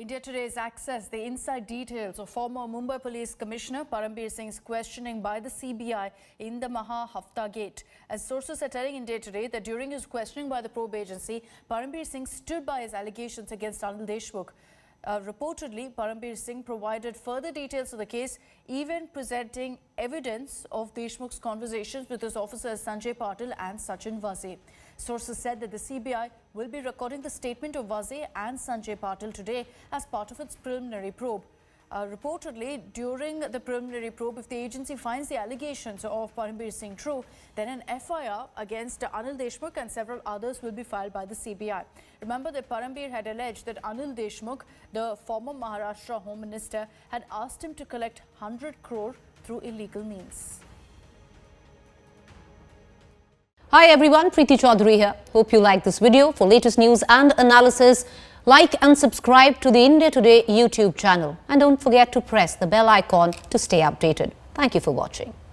India Today's access the inside details of former Mumbai Police Commissioner Parambir Singh's questioning by the CBI in the Maha Hafta Gate. As sources are telling India Today that during his questioning by the probe agency, Parambir Singh stood by his allegations against Anil Deshmukh. Uh, reportedly, Parambir Singh provided further details of the case, even presenting evidence of Deshmukh's conversations with his officers Sanjay Patil and Sachin Vaze. Sources said that the CBI will be recording the statement of Vaze and Sanjay Patil today as part of its preliminary probe. Uh, reportedly, during the preliminary probe, if the agency finds the allegations of Parambir Singh true, then an FIR against Anil Deshmukh and several others will be filed by the CBI. Remember that Parambir had alleged that Anil Deshmukh, the former Maharashtra Home Minister, had asked him to collect 100 crore through illegal means. Hi everyone, Preeti Chaudhary here. Hope you like this video. For latest news and analysis, like and subscribe to the India Today YouTube channel. And don't forget to press the bell icon to stay updated. Thank you for watching.